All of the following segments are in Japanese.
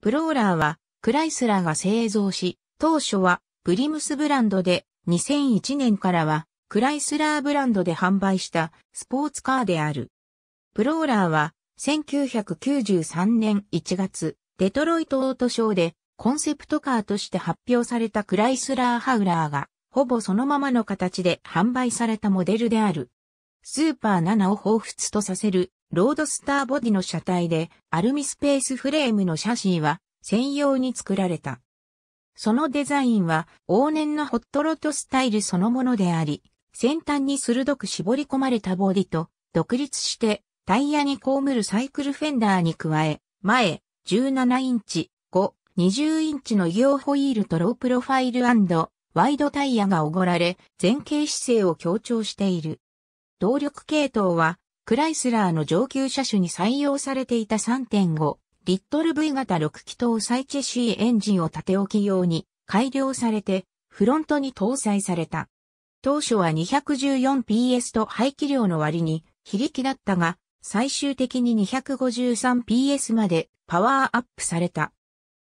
プローラーは、クライスラーが製造し、当初は、プリムスブランドで、2001年からは、クライスラーブランドで販売したスポーツカーである。プローラーは、1993年1月、デトロイトオートショーで、コンセプトカーとして発表されたクライスラーハウラーが、ほぼそのままの形で販売されたモデルである。スーパー7を彷彿とさせるロードスターボディの車体でアルミスペースフレームのシャシーは専用に作られた。そのデザインは往年のホットロッドスタイルそのものであり、先端に鋭く絞り込まれたボディと独立してタイヤに被るサイクルフェンダーに加え、前17インチ、5、20インチの医療ホイールとロープロファイルワイドタイヤがおごられ、前傾姿勢を強調している。動力系統はクライスラーの上級車種に採用されていた3.5リットル V 型6気筒サイチェシーエンジンを縦置き用に改良されてフロントに搭載された。当初は 214PS と排気量の割に非力だったが最終的に 253PS までパワーアップされた。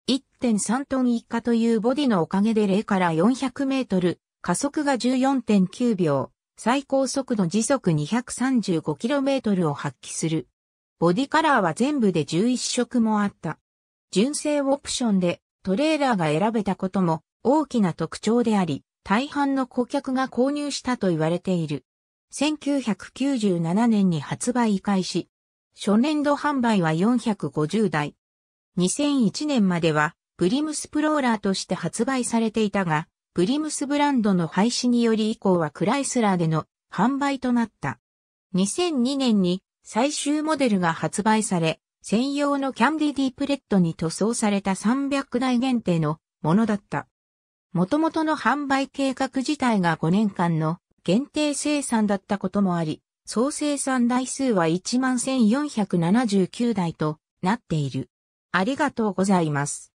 1.3トン以下というボディのおかげで0から400メートル、加速が14.9秒、最高速度時速 235km を発揮する。ボディカラーは全部で11色もあった。純正オプションでトレーラーが選べたことも大きな特徴であり、大半の顧客が購入したと言われている。1997年に発売開始。初年度販売は450台。2001年まではプリムスプローラーとして発売されていたが、プリムスブランドの廃止により以降はクライスラーでの販売となった。2002年に最終モデルが発売され、専用のキャンディディプレットに塗装された300台限定のものだった。元々の販売計画自体が5年間の限定生産だったこともあり、総生産台数は11,479台となっている。ありがとうございます。